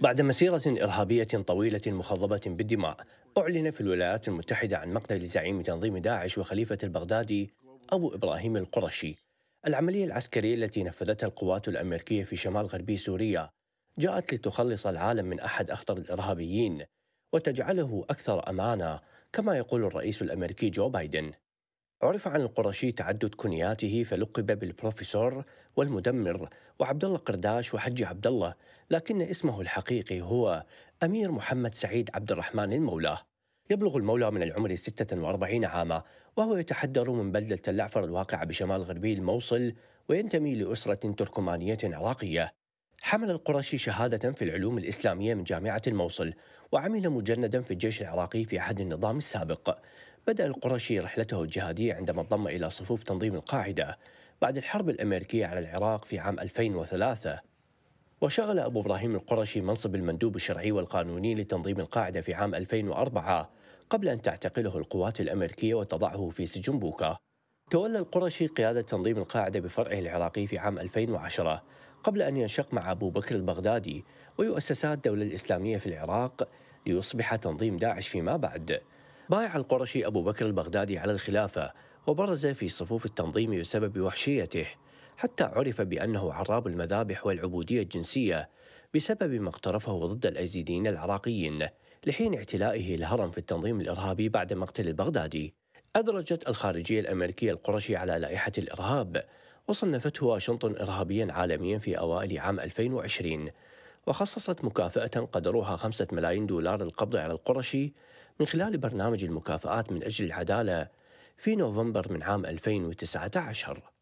بعد مسيرة إرهابية طويلة مخضبة بالدماء أعلن في الولايات المتحدة عن مقتل زعيم تنظيم داعش وخليفة البغدادي أبو إبراهيم القرشي العملية العسكرية التي نفذتها القوات الأمريكية في شمال غربي سوريا جاءت لتخلص العالم من أحد أخطر الإرهابيين وتجعله أكثر أمانة كما يقول الرئيس الأمريكي جو بايدن عرف عن القرشي تعدد كنياته فلقب بالبروفيسور والمدمر وعبد الله قرداش وحجي عبد الله لكن اسمه الحقيقي هو أمير محمد سعيد عبد الرحمن المولى يبلغ المولى من العمر 46 عاما وهو يتحدر من بلدة اللعفر الواقعة بشمال غربي الموصل وينتمي لأسرة تركمانية عراقية حمل القرشي شهادة في العلوم الإسلامية من جامعة الموصل وعمل مجندا في الجيش العراقي في عهد النظام السابق بدأ القرشي رحلته الجهادية عندما انضم إلى صفوف تنظيم القاعدة بعد الحرب الأمريكية على العراق في عام 2003 وشغل أبو إبراهيم القرشي منصب المندوب الشرعي والقانوني لتنظيم القاعدة في عام 2004 قبل أن تعتقله القوات الأمريكية وتضعه في سجن بوكا تولى القرشي قيادة تنظيم القاعدة بفرعه العراقي في عام 2010 قبل أن ينشق مع أبو بكر البغدادي ويؤسسات الدولة الإسلامية في العراق ليصبح تنظيم داعش فيما بعد بايع القرشي أبو بكر البغدادي على الخلافة وبرز في صفوف التنظيم بسبب وحشيته حتى عرف بأنه عراب المذابح والعبودية الجنسية بسبب ما اقترفه ضد الأيزيديين العراقيين لحين اعتلائه الهرم في التنظيم الإرهابي بعد مقتل البغدادي أدرجت الخارجية الأمريكية القرشي على لائحة الإرهاب وصنفته واشنطن إرهابيا عالميا في أوائل عام 2020 وخصصت مكافأة قدرها خمسة ملايين دولار للقبض على القرشي من خلال برنامج المكافآت من أجل العدالة في نوفمبر من عام 2019